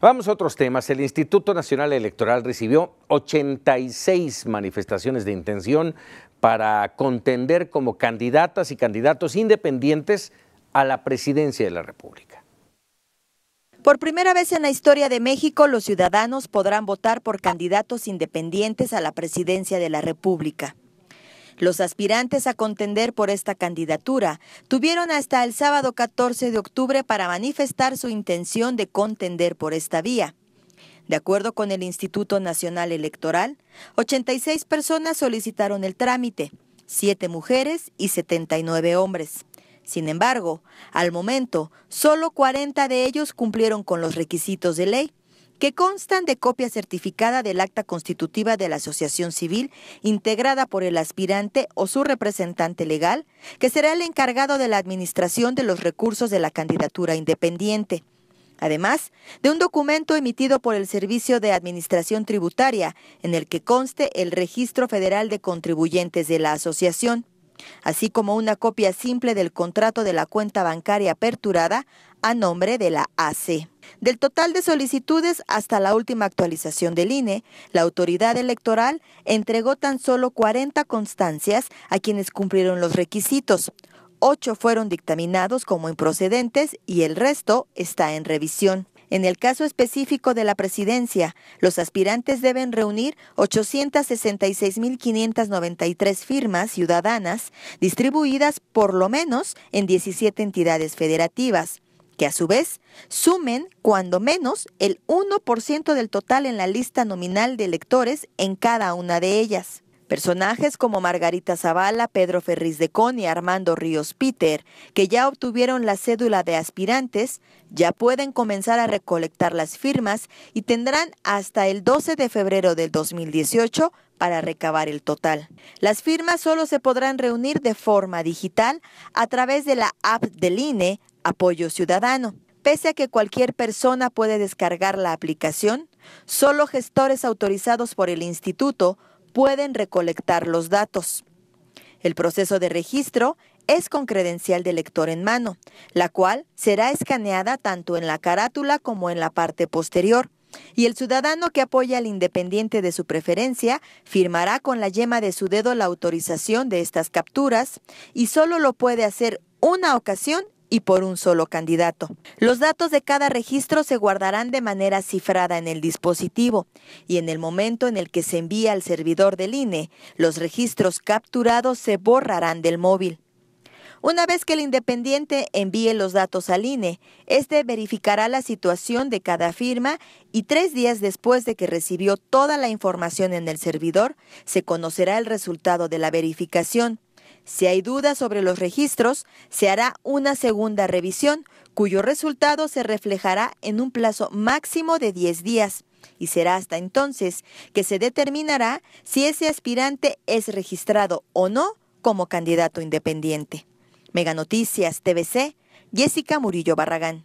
Vamos a otros temas. El Instituto Nacional Electoral recibió 86 manifestaciones de intención para contender como candidatas y candidatos independientes a la presidencia de la República. Por primera vez en la historia de México, los ciudadanos podrán votar por candidatos independientes a la presidencia de la República. Los aspirantes a contender por esta candidatura tuvieron hasta el sábado 14 de octubre para manifestar su intención de contender por esta vía. De acuerdo con el Instituto Nacional Electoral, 86 personas solicitaron el trámite, 7 mujeres y 79 hombres. Sin embargo, al momento, solo 40 de ellos cumplieron con los requisitos de ley que constan de copia certificada del acta constitutiva de la asociación civil integrada por el aspirante o su representante legal, que será el encargado de la administración de los recursos de la candidatura independiente además de un documento emitido por el Servicio de Administración Tributaria en el que conste el Registro Federal de Contribuyentes de la Asociación así como una copia simple del contrato de la cuenta bancaria aperturada a nombre de la AC. Del total de solicitudes hasta la última actualización del INE, la autoridad electoral entregó tan solo 40 constancias a quienes cumplieron los requisitos. Ocho fueron dictaminados como improcedentes y el resto está en revisión. En el caso específico de la presidencia, los aspirantes deben reunir 866.593 firmas ciudadanas distribuidas por lo menos en 17 entidades federativas que a su vez sumen cuando menos el 1% del total en la lista nominal de electores en cada una de ellas. Personajes como Margarita Zavala, Pedro Ferriz de Con y Armando Ríos Peter, que ya obtuvieron la cédula de aspirantes, ya pueden comenzar a recolectar las firmas y tendrán hasta el 12 de febrero del 2018 para recabar el total. Las firmas solo se podrán reunir de forma digital a través de la app del INE Apoyo Ciudadano. Pese a que cualquier persona puede descargar la aplicación, solo gestores autorizados por el instituto pueden recolectar los datos. El proceso de registro es con credencial de lector en mano, la cual será escaneada tanto en la carátula como en la parte posterior. Y el ciudadano que apoya al independiente de su preferencia firmará con la yema de su dedo la autorización de estas capturas y solo lo puede hacer una ocasión y por un solo candidato. Los datos de cada registro se guardarán de manera cifrada en el dispositivo y en el momento en el que se envía al servidor del INE, los registros capturados se borrarán del móvil. Una vez que el independiente envíe los datos al INE, éste verificará la situación de cada firma y tres días después de que recibió toda la información en el servidor, se conocerá el resultado de la verificación. Si hay dudas sobre los registros, se hará una segunda revisión cuyo resultado se reflejará en un plazo máximo de 10 días y será hasta entonces que se determinará si ese aspirante es registrado o no como candidato independiente. Mega Noticias TVC, Jessica Murillo Barragán.